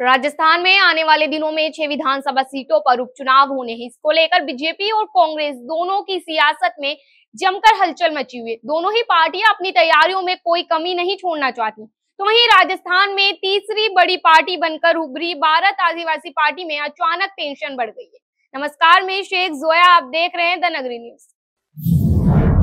राजस्थान में आने वाले दिनों में छह विधानसभा सीटों पर उपचुनाव होने हैं इसको लेकर बीजेपी और कांग्रेस दोनों की सियासत में जमकर हलचल मची हुई है दोनों ही पार्टियां अपनी तैयारियों में कोई कमी नहीं छोड़ना चाहती तो वहीं राजस्थान में तीसरी बड़ी पार्टी बनकर उभरी भारत आदिवासी पार्टी में अचानक टेंशन बढ़ गई है नमस्कार मैं शेख जोया आप देख रहे हैं द नगरी न्यूज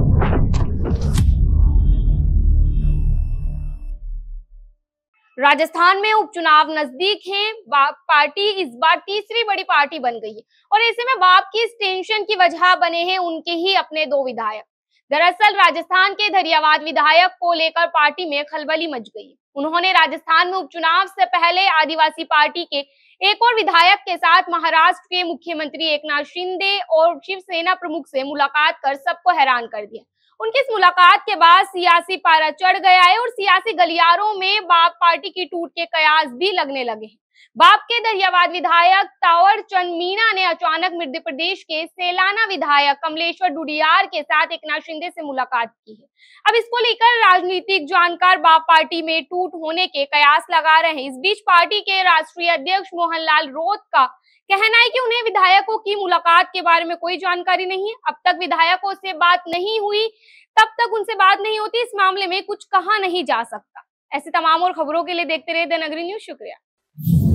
राजस्थान में उपचुनाव नजदीक है पार्टी इस बार तीसरी बड़ी पार्टी बन गई है और ऐसे में बाप की इस टेंशन की वजह बने हैं उनके ही अपने दो विधायक दरअसल राजस्थान के धरियावाद विधायक को लेकर पार्टी में खलबली मच गई उन्होंने राजस्थान में उपचुनाव से पहले आदिवासी पार्टी के एक और विधायक के साथ महाराष्ट्र के मुख्यमंत्री एकनाथ शिंदे और शिवसेना प्रमुख से मुलाकात कर सबको हैरान कर दिया उनकी इस मुलाकात के बाद सियासी पारा चढ़ गया है और सियासी गलियारों में बाप पार्टी की टूट के कयास भी लगने लगे हैं बाप के दरियाबाद विधायक तावर चंद मीणा ने अचानक मध्य प्रदेश के सेलाना विधायक कमलेश्वर डुडियार के साथ एक नाथ शिंदे से मुलाकात की है अब इसको लेकर राजनीतिक जानकार बाप पार्टी में टूट होने के कयास लगा रहे हैं इस बीच पार्टी के राष्ट्रीय अध्यक्ष मोहनलाल रोत का कहना है कि उन्हें विधायकों की मुलाकात के बारे में कोई जानकारी नहीं अब तक विधायकों से बात नहीं हुई तब तक उनसे बात नहीं होती इस मामले में कुछ कहा नहीं जा सकता ऐसी तमाम और खबरों के लिए देखते रहे द नगरी न्यूज शुक्रिया